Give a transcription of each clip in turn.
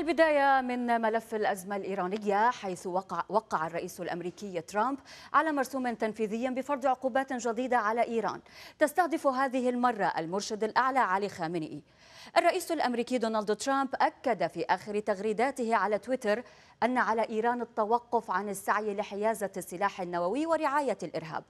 البداية من ملف الأزمة الإيرانية حيث وقع, وقع الرئيس الأمريكي ترامب على مرسوم تنفيذي بفرض عقوبات جديدة على إيران تستهدف هذه المرة المرشد الأعلى علي خامنئي الرئيس الأمريكي دونالد ترامب أكد في آخر تغريداته على تويتر أن على إيران التوقف عن السعي لحيازة السلاح النووي ورعاية الإرهاب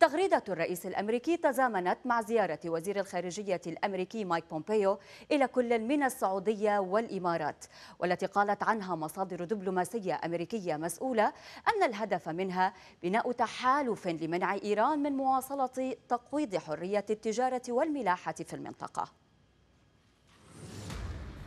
تغريدة الرئيس الأمريكي تزامنت مع زيارة وزير الخارجية الأمريكي مايك بومبيو إلى كل من السعودية والإمارات والتي قالت عنها مصادر دبلوماسية أمريكية مسؤولة أن الهدف منها بناء تحالف لمنع إيران من مواصلة تقويض حرية التجارة والملاحة في المنطقة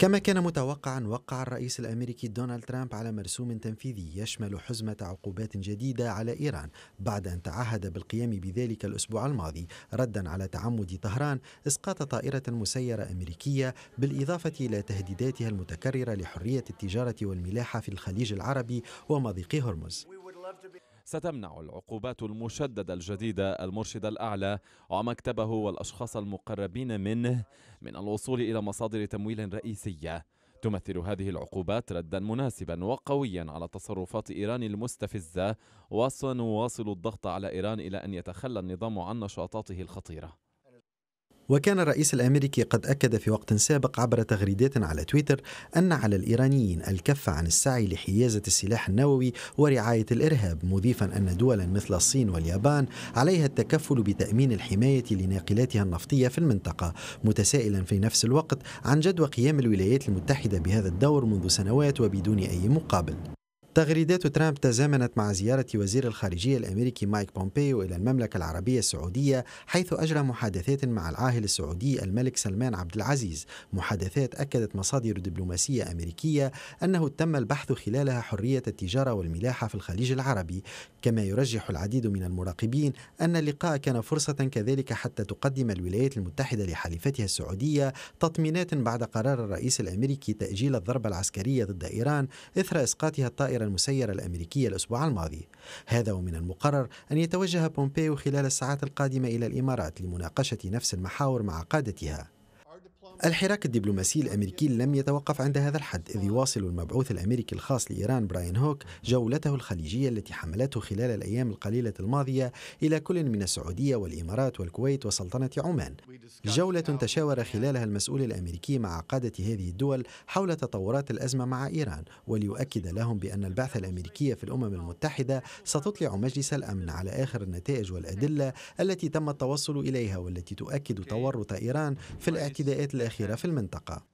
كما كان متوقعا وقع الرئيس الامريكي دونالد ترامب على مرسوم تنفيذي يشمل حزمه عقوبات جديده على ايران بعد ان تعهد بالقيام بذلك الاسبوع الماضي ردا على تعمد طهران اسقاط طائره مسيره امريكيه بالاضافه الى تهديداتها المتكرره لحريه التجاره والملاحه في الخليج العربي ومضيق هرمز. ستمنع العقوبات المشددة الجديدة المرشد الأعلى ومكتبه والأشخاص المقربين منه من الوصول إلى مصادر تمويل رئيسية تمثل هذه العقوبات ردا مناسبا وقويا على تصرفات ايران المستفزه وسنواصل الضغط على ايران الى ان يتخلى النظام عن نشاطاته الخطيره وكان الرئيس الامريكي قد اكد في وقت سابق عبر تغريدات على تويتر ان على الايرانيين الكف عن السعي لحيازه السلاح النووي ورعايه الارهاب مضيفا ان دولا مثل الصين واليابان عليها التكفل بتامين الحمايه لناقلاتها النفطيه في المنطقه متسائلا في نفس الوقت عن جدوى قيام الولايات المتحده بهذا الدور منذ سنوات وبدون اي مقابل تغريدات ترامب تزامنت مع زيارة وزير الخارجية الأمريكي مايك بومبيو إلى المملكة العربية السعودية حيث أجرى محادثات مع العاهل السعودي الملك سلمان عبد العزيز محادثات أكدت مصادر دبلوماسية أمريكية أنه تم البحث خلالها حرية التجارة والملاحة في الخليج العربي كما يرجح العديد من المراقبين أن اللقاء كان فرصة كذلك حتى تقدم الولايات المتحدة لحليفتها السعودية تطمينات بعد قرار الرئيس الأمريكي تأجيل الضربة العسكرية ضد إيران إثر إسقاطها الطائرة المسيرة الأمريكية الأسبوع الماضي هذا ومن المقرر أن يتوجه بومبيو خلال الساعات القادمة إلى الإمارات لمناقشة نفس المحاور مع قادتها الحراك الدبلوماسي الامريكي لم يتوقف عند هذا الحد اذ يواصل المبعوث الامريكي الخاص لايران براين هوك جولته الخليجيه التي حملته خلال الايام القليله الماضيه الى كل من السعوديه والامارات والكويت وسلطنه عمان. جوله تشاور خلالها المسؤول الامريكي مع قاده هذه الدول حول تطورات الازمه مع ايران وليؤكد لهم بان البعثه الامريكيه في الامم المتحده ستطلع مجلس الامن على اخر النتائج والادله التي تم التوصل اليها والتي تؤكد تورط ايران في الاعتداءات الاخيره الأخيرة في المنطقة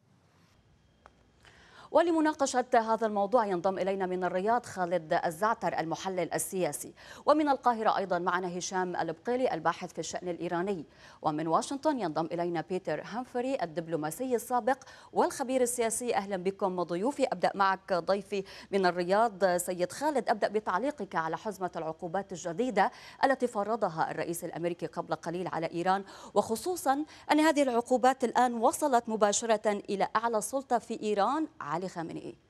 ولمناقشة هذا الموضوع ينضم إلينا من الرياض خالد الزعتر المحلل السياسي ومن القاهرة أيضا معنا هشام البقيلي الباحث في الشأن الإيراني ومن واشنطن ينضم إلينا بيتر هامفري الدبلوماسي السابق والخبير السياسي أهلا بكم ضيوفي أبدأ معك ضيفي من الرياض سيد خالد أبدأ بتعليقك على حزمة العقوبات الجديدة التي فرضها الرئيس الأمريكي قبل قليل على إيران وخصوصا أن هذه العقوبات الآن وصلت مباشرة إلى أعلى سلطة في إيران علي خامنئي إيه؟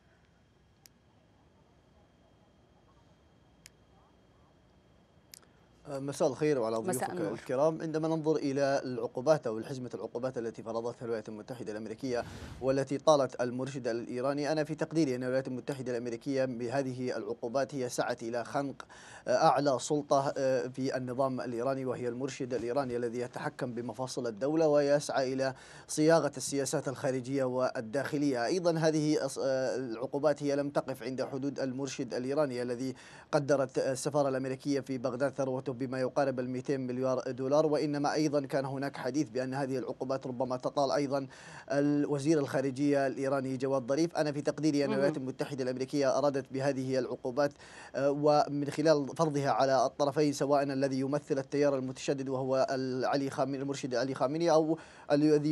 مساء الخير وعلى ضيوفك الكرام عندما ننظر إلى العقوبات أو الحزمة العقوبات التي فرضتها الولايات المتحدة الأمريكية والتي طالت المرشد الإيراني أنا في تقديري أن الولايات المتحدة الأمريكية بهذه العقوبات هي سعت إلى خنق أعلى سلطة آه، في النظام الإيراني وهي المرشد الإيراني الذي يتحكم بمفاصل الدولة ويسعى إلى صياغة السياسات الخارجية والداخلية أيضا هذه آه، العقوبات هي لم تقف عند حدود المرشد الإيراني الذي قدرت السفارة الأمريكية في بغداد ثروته بما يقارب ال 200 مليار دولار وإنما أيضا كان هناك حديث بأن هذه العقوبات ربما تطال أيضا الوزير الخارجية الإيراني جواد ظريف أنا في تقديري أن الولايات المتحدة الأمريكية أرادت بهذه العقوبات آه، ومن خلال فرضها على الطرفين سواء الذي يمثل التيار المتشدد وهو علي خامنئي المرشد علي خامنئي أو الذي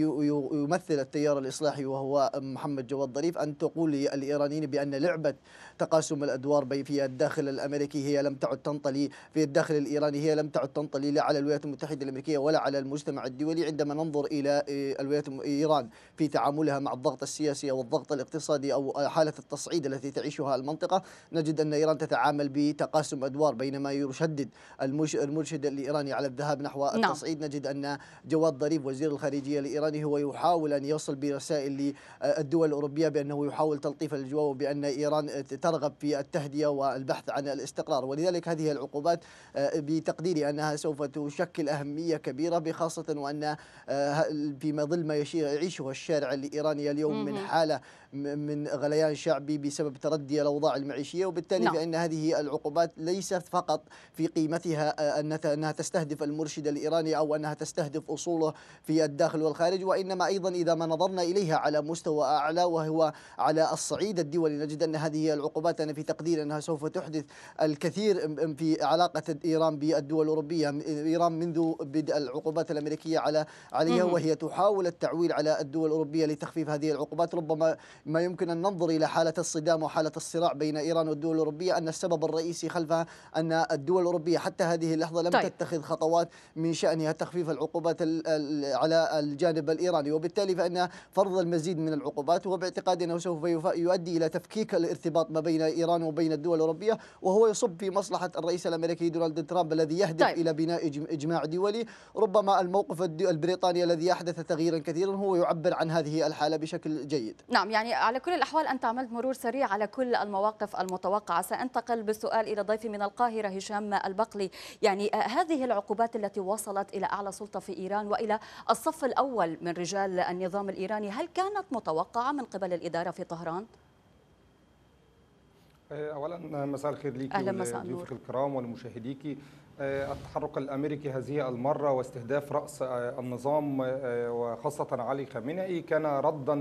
يمثل التيار الإصلاحي وهو محمد جواد ظريف أن تقول للإيرانيين بأن لعبة تقاسم الأدوار في الداخل الأمريكي هي لم تعد تنطلي في الداخل الإيراني هي لم تعد تنطلي لا على الولايات المتحدة الأمريكية ولا على المجتمع الدولي عندما ننظر إلى آه، الولايات إيران في تعاملها مع الضغط السياسي أو الضغط الاقتصادي أو آه، حالة التصعيد التي تعيشها المنطقة نجد أن إيران تتعامل بتقاسم أدوار بينما يشدد المرشد الإيراني على الذهاب نحو نعم. التصعيد نجد أن جواد ظريف وزير الخارجية الإيراني هو يحاول أن يصل برسائل للدول آه، الأوروبية بأنه يحاول تلطيف الجو بأن إيران ترغب في التهدئة والبحث عن الاستقرار ولذلك هذه العقوبات تقديري أنها سوف تشكل أهمية كبيرة بخاصة وأن آه، في ظل ما يعيشه الشارع الإيراني اليوم من حالة من غليان شعبي بسبب تردي الأوضاع المعيشية وبالتالي نعم. فإن هذه العقوبات ليست فقط في قيمتها آه، أنها تستهدف المرشد الإيراني أو أنها تستهدف أصوله في الداخل والخارج وإنما أيضا إذا ما نظرنا إليها على مستوى أعلى وهو على الصعيد الدولي نجد أن هذه العقوبات أنا في تقدير أنها سوف تحدث الكثير في علاقة إيران الدول الأوروبية إيران منذ بدء العقوبات الأمريكية على عليها وهي تحاول التعويل على الدول الأوروبية لتخفيف هذه العقوبات ربما ما يمكن أن ننظر إلى حالة الصدام وحالة الصراع بين إيران والدول الأوروبية أن السبب الرئيسي خلفها أن الدول الأوروبية حتى هذه اللحظة لم طيب. تتخذ خطوات من شأنها تخفيف العقوبات على الجانب الإيراني وبالتالي فإن فرض المزيد من العقوبات هو باعتقادي أنه سوف يؤدي إلى تفكيك الارتباط ما بين إيران وبين الدول الأوروبية وهو يصب في مصلحة الرئيس الأمريكي دونالد ترامب الذي يهدف طيب. إلى بناء إجماع دولي ربما الموقف البريطاني الذي أحدث تغييرا كثيرا هو يعبر عن هذه الحالة بشكل جيد نعم يعني على كل الأحوال أنت عملت مرور سريع على كل المواقف المتوقعة سأنتقل بالسؤال إلى ضيفي من القاهرة هشام البقلي يعني آه، هذه العقوبات التي وصلت إلى أعلى سلطة في إيران وإلى الصف الأول من رجال النظام الإيراني هل كانت متوقعة من قبل الإدارة في طهران؟ آه، اولا مساء الخير ليكي ولضيوفك الكرام ولمشاهديكي آه، التحرك الامريكي هذه المره واستهداف راس آه، النظام آه، وخاصه علي خامنئي كان ردا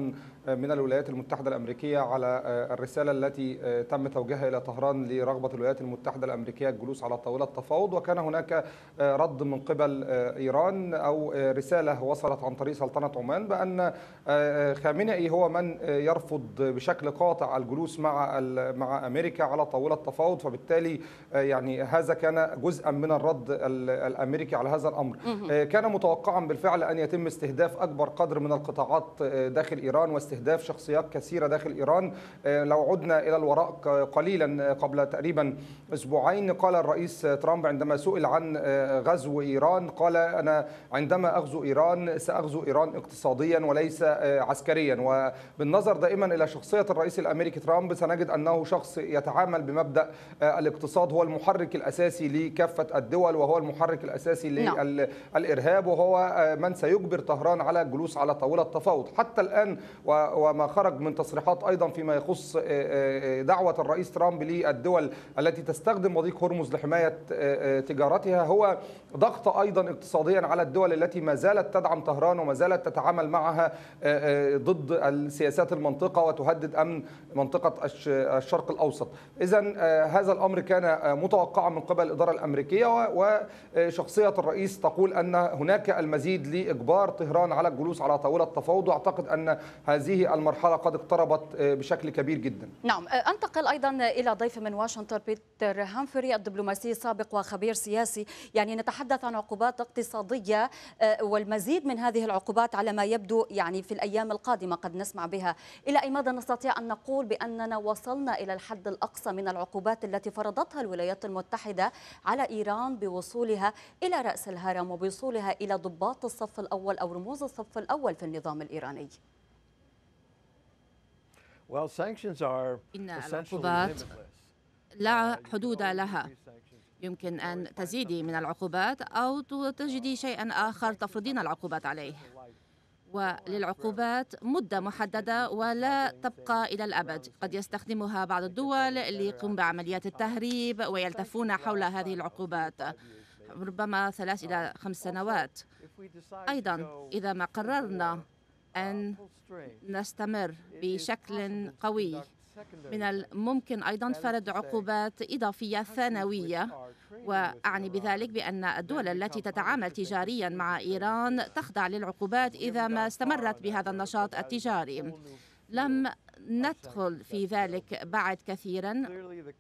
من الولايات المتحده الامريكيه على الرساله التي تم توجيهها الى طهران لرغبه الولايات المتحده الامريكيه الجلوس على طاوله التفاوض وكان هناك رد من قبل ايران او رساله وصلت عن طريق سلطنه عمان بان خامنئي هو من يرفض بشكل قاطع الجلوس مع مع امريكا على طاوله التفاوض فبالتالي يعني هذا كان جزءا من من الرد الامريكي على هذا الامر آه، كان متوقعا بالفعل ان يتم استهداف اكبر قدر من القطاعات آه، داخل ايران واستهداف شخصيات كثيره داخل ايران آه، لو عدنا الى الوراء قليلا قبل تقريبا اسبوعين قال الرئيس ترامب عندما سئل عن غزو ايران قال انا عندما اغزو ايران ساغزو ايران اقتصاديا وليس عسكريا وبالنظر دائما الى شخصيه الرئيس الامريكي ترامب سنجد انه شخص يتعامل بمبدا الاقتصاد هو المحرك الاساسي لكافه الدول وهو المحرك الأساسي نعم. للإرهاب وهو آه، من سيجبر طهران على الجلوس على طاولة التفاوض حتى الآن وما خرج من تصريحات أيضا فيما يخص آه، آه، دعوة الرئيس ترامب للدول التي تستخدم مضيق هرمز لحماية تجارتها هو ضغط أيضا اقتصاديا على الدول التي ما زالت تدعم طهران وما زالت تتعامل معها ضد السياسات المنطقة وتهدد أمن منطقة الشرق الأوسط إذا هذا الأمر كان متوقعا من قبل الإدارة الأمريكية الشرعية وشخصية الرئيس تقول أن هناك المزيد لإجبار طهران على الجلوس على طاولة التفاوض وأعتقد أن هذه المرحلة قد اقتربت آه، بشكل كبير جدا نعم آه، أنتقل أيضا إلى ضيف من واشنطن بيتر هامفري الدبلوماسي السابق وخبير سياسي يعني نتحدث عن عقوبات اقتصادية آه، والمزيد من هذه العقوبات على ما يبدو يعني في الأيام القادمة قد نسمع بها إلى أي مدى نستطيع أن نقول بأننا وصلنا إلى الحد الأقصى من العقوبات التي فرضتها الولايات المتحدة على إيران إيران بوصولها إلى رأس الهرم وبوصولها إلى ضباط الصف الأول أو رموز الصف الأول في النظام الإيراني إن العقوبات لا uh, حدود لها يمكن أن تزيدي من العقوبات أو تجدي شيئا آخر تفرضين العقوبات عليه وللعقوبات مدة محددة ولا تبقى إلى الأبد قد يستخدمها بعض الدول ليقوم بعمليات التهريب ويلتفون حول هذه العقوبات ربما ثلاث إلى خمس سنوات أيضا إذا ما قررنا أن نستمر بشكل قوي من الممكن أيضا فرض عقوبات إضافية ثانوية وأعني بذلك بأن الدول التي تتعامل تجاريا مع إيران تخضع للعقوبات إذا ما استمرت بهذا النشاط التجاري لم ندخل في ذلك بعد كثيرا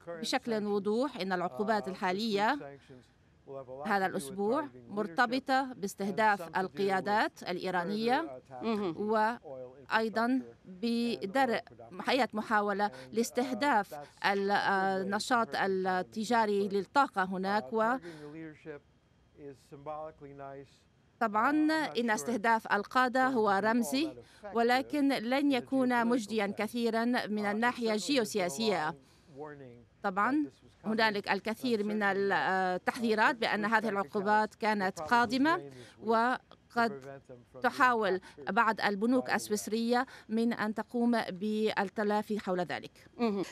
بشكل وضوح إن العقوبات الحالية هذا الأسبوع مرتبطة باستهداف القيادات الإيرانية وأيضا بدرء حياة محاولة لاستهداف آه، النشاط التجاري للطاقة هناك و طبعا إن استهداف القادة هو رمزي ولكن لن يكون مجديا كثيرا من الناحية الجيوسياسية طبعا هنالك الكثير من التحذيرات بأن هذه العقوبات كانت قادمة وقد تحاول بعض البنوك السويسرية من أن تقوم بالتلافي حول ذلك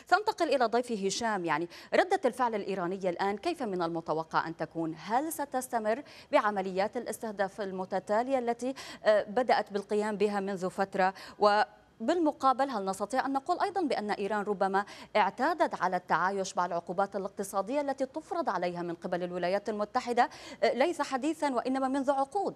سنتقل إلى ضيفي هشام يعني ردة الفعل الإيرانية الآن كيف من المتوقع أن تكون هل ستستمر بعمليات الاستهداف المتتالية التي آه، بدأت بالقيام بها منذ فترة و بالمقابل هل نستطيع أن نقول أيضا بأن إيران ربما اعتادت على التعايش مع العقوبات الاقتصادية التي تفرض عليها من قبل الولايات المتحدة ليس حديثا وإنما منذ عقود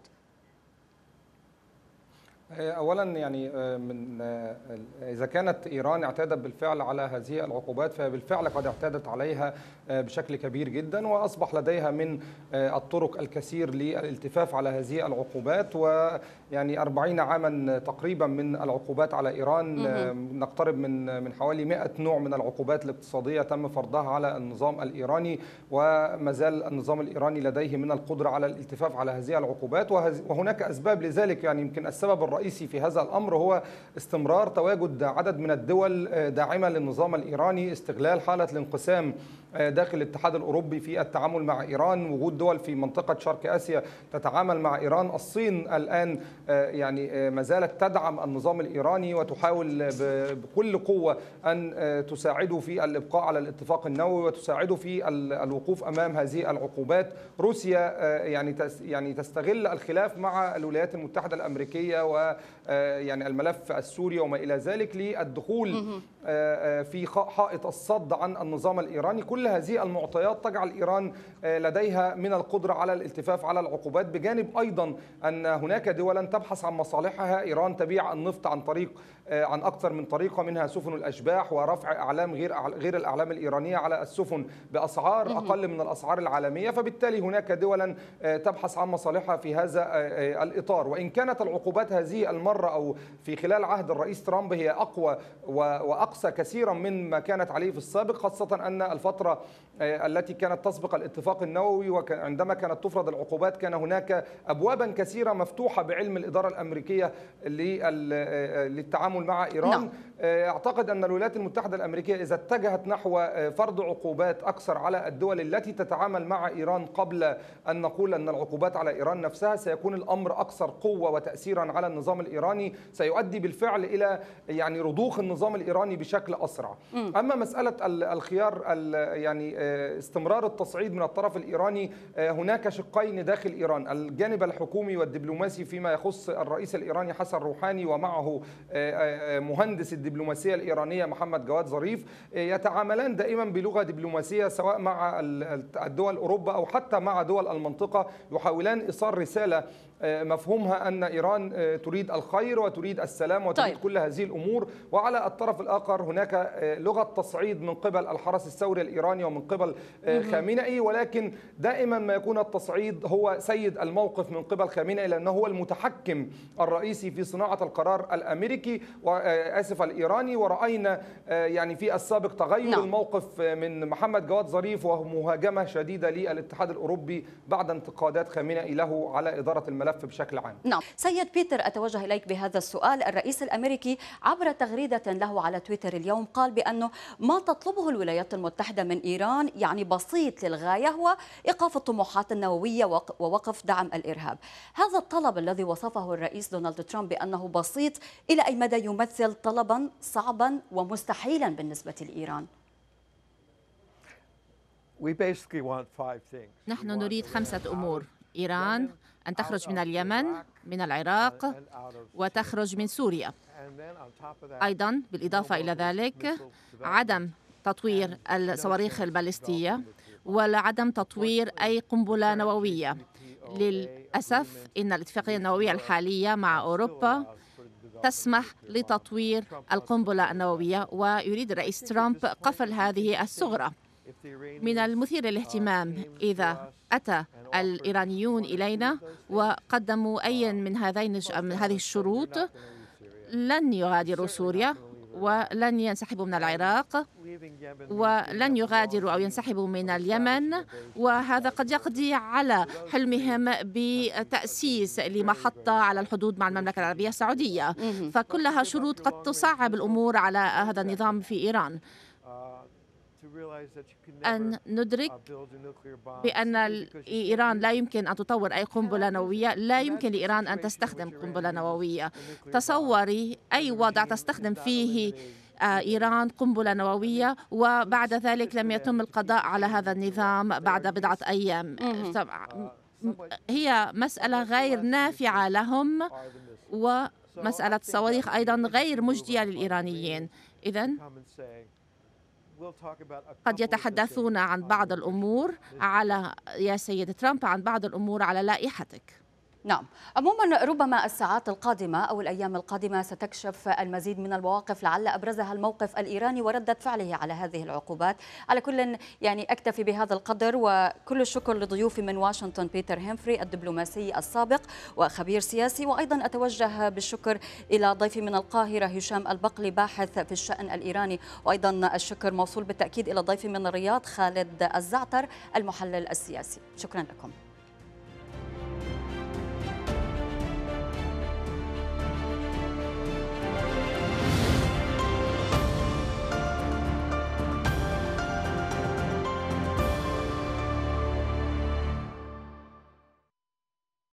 آه، اولا يعني آه، من آه، اذا كانت ايران اعتادت بالفعل على هذه العقوبات فبالفعل قد اعتادت عليها بشكل كبير جدا واصبح لديها من الطرق الكثير للالتفاف على هذه العقوبات ويعني 40 عاما تقريبا من العقوبات على ايران نقترب من من حوالي 100 نوع من العقوبات الاقتصاديه تم فرضها على النظام الايراني وما زال النظام الايراني لديه من القدره على الالتفاف على هذه العقوبات وهناك اسباب لذلك يعني يمكن السبب الرئيسي الرئيسي في هذا الأمر هو استمرار تواجد عدد من الدول آه، داعمة للنظام الإيراني استغلال حالة الانقسام آه، داخل الاتحاد الأوروبي في التعامل مع إيران وجود دول في منطقة شرق آسيا تتعامل مع إيران الصين الآن آه، يعني ما زالت تدعم النظام الإيراني وتحاول بكل قوة أن تساعده في الإبقاء على الاتفاق النووي وتساعده في الوقوف أمام هذه العقوبات روسيا يعني يعني تستغل الخلاف مع الولايات المتحدة الأمريكية و когда э, آه، يعني الملف السوري وما الى ذلك للدخول آه، آه، في حائط الصد عن النظام الايراني كل هذه المعطيات تجعل ايران لديها من القدره على الالتفاف على العقوبات بجانب ايضا ان هناك دولا تبحث عن مصالحها ايران تبيع النفط عن طريق عن اكثر من طريقه منها سفن الاشباح ورفع اعلام غير غير الاعلام الايرانيه على السفن باسعار اقل من الاسعار العالميه فبالتالي هناك دولا تبحث عن مصالحها في هذا الاطار وان كانت العقوبات هذه المره مرة أو في خلال عهد الرئيس ترامب هي أقوى وأقسى كثيرا من ما كانت عليه في السابق خاصة أن الفترة آه، التي كانت تسبق الاتفاق النووي وعندما كانت تفرض العقوبات كان هناك أبوابا كثيرة مفتوحة بعلم الإدارة الأمريكية آه، آه، للتعامل مع إيران نعم. آه، اعتقد ان الولايات المتحده الامريكيه اذا اتجهت نحو آه، فرض عقوبات اكثر على الدول التي تتعامل مع ايران قبل ان نقول ان العقوبات على ايران نفسها سيكون الامر اكثر قوه وتاثيرا على النظام الايراني سيؤدي بالفعل الى يعني رضوخ النظام الايراني بشكل اسرع اما مساله الخيار يعني آه، استمرار التصعيد من الطرف الايراني هناك شقين داخل ايران الجانب الحكومي والدبلوماسي فيما يخص الرئيس الايراني حسن روحاني ومعه مهندس الدبلوماسي الدبلوماسية الإيرانية محمد جواد ظريف آه، يتعاملان دائما بلغة دبلوماسية سواء مع الدول أوروبا أو حتى مع دول المنطقة يحاولان إيصال رسالة آه، مفهومها أن إيران آه، تريد الخير وتريد السلام وتريد طيب. كل هذه الأمور وعلى الطرف الآخر هناك آه، لغة تصعيد من قبل الحرس الثوري الإيراني ومن قبل خامنئي ولكن دائما ما يكون التصعيد هو سيد الموقف من قبل خامنئي لأنه هو المتحكم الرئيسي في صناعة القرار الأمريكي وآسف الإيراني ورأينا يعني في السابق تغير نعم. الموقف من محمد جواد ظريف ومهاجمة شديدة للاتحاد الأوروبي بعد انتقادات خامنئي له على إدارة الملف الملف بشكل عام نعم سيد بيتر أتوجه إليك بهذا السؤال الرئيس الأمريكي عبر تغريدة له على تويتر اليوم قال بأنه ما تطلبه الولايات المتحدة من إيران يعني بسيط للغاية هو إيقاف الطموحات النووية ووقف دعم الإرهاب هذا الطلب الذي وصفه الرئيس دونالد ترامب بأنه بسيط إلى أي مدى يمثل طلبا صعبا ومستحيلا بالنسبة لإيران نحن نريد خمسة أمور إيران أن تخرج من اليمن من العراق وتخرج من سوريا أيضا بالإضافة إلى ذلك عدم تطوير الصواريخ البالستية عدم تطوير أي قنبلة نووية للأسف إن الاتفاقية النووية الحالية مع أوروبا تسمح لتطوير القنبلة النووية ويريد الرئيس ترامب قفل هذه الثغرة من المثير للاهتمام إذا أتى الإيرانيون إلينا وقدموا أي من هذين من هذه الشروط لن يغادروا سوريا ولن ينسحبوا من العراق ولن يغادروا أو ينسحبوا من اليمن وهذا قد يقضي على حلمهم بتأسيس لمحطة على الحدود مع المملكة العربية السعودية فكلها شروط قد تصعب الأمور على هذا النظام في إيران أن uh, ندرك بأن إيران لا يمكن أن تطور أي قنبلة نووية لا يمكن لإيران أن تستخدم قنبلة نووية تصوري أي وضع تستخدم فيه آه، إيران قنبلة نووية وبعد ذلك لم يتم القضاء على هذا النظام بعد بضعة أيام uh, هي مسألة غير نافعة لهم ومسألة الصواريخ أيضا غير مجدية للإيرانيين إذا قد يتحدثون عن بعض الأمور على يا سيد ترامب عن بعض الأمور على لائحتك نعم عموما ربما الساعات القادمة أو الأيام القادمة ستكشف المزيد من المواقف لعل أبرزها الموقف الإيراني وردة فعله على هذه العقوبات على كل يعني أكتفي بهذا القدر وكل الشكر لضيوفي من واشنطن بيتر هيمفري الدبلوماسي السابق وخبير سياسي وأيضا أتوجه بالشكر إلى ضيفي من القاهرة هشام البقلي باحث في الشأن الإيراني وأيضا الشكر موصول بالتأكيد إلى ضيفي من الرياض خالد الزعتر المحلل السياسي شكرا لكم